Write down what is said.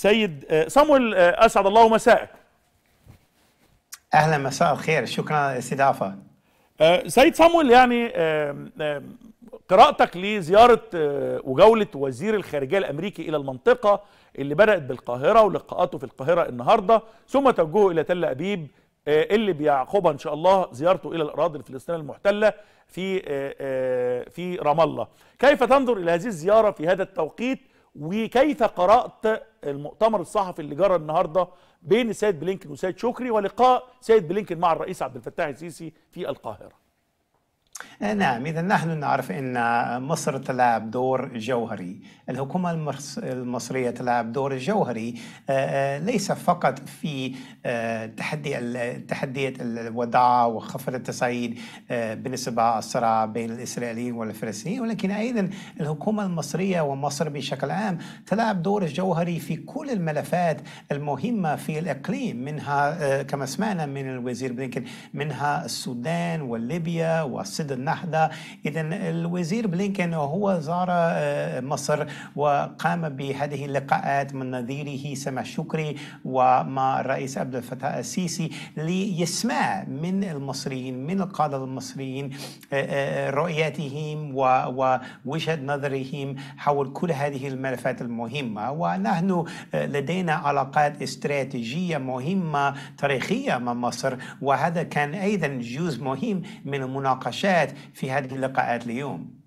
سيد آه، صمويل آه، اسعد الله مساءك اهلا مساء الخير شكرا على الاستضافه آه، سيد صمويل يعني قراءتك لزياره وجوله وزير الخارجيه الامريكي الى المنطقه اللي بدات بالقاهره ولقاءاته في القاهره النهارده ثم توجهه الى تل ابيب اللي بيعقبها ان شاء الله زيارته الى الاراضي الفلسطينيه المحتله في في رام الله كيف تنظر الى هذه الزياره في هذا التوقيت وكيف قرات المؤتمر الصحفي اللي جرى النهارده بين السيد بلينكن والسيد شكري ولقاء سيد بلينكن مع الرئيس عبد الفتاح السيسي في القاهره آه، نعم إذا نحن نعرف أن مصر تلعب دور جوهري الحكومة المصرية تلعب دور جوهري آه، آه، ليس فقط في تحدي التحديات الوضع وخفض التصعيد بالنسبة الصراع بين الإسرائيليين والفلسطينيين ولكن أيضا الحكومة المصرية ومصر بشكل عام تلعب دور جوهري في كل الملفات المهمة في الإقليم منها كما سمعنا من الوزير بلينكن منها السودان وليبيا والسد النهضة إذا الوزير بلينكن هو زار آه، مصر وقام بهذه اللقاءات من نظيره سمع شكري ومع الرئيس عبد الفتاح السيسي ليسمع من المصريين من القادة المصريين آه، آه، رؤيتهم ووجهة نظرهم حول كل هذه الملفات المهمة ونحن لدينا علاقات استراتيجية مهمة تاريخية مع مصر وهذا كان أيضا جزء مهم من المناقشات في هذه اللقاءات اليوم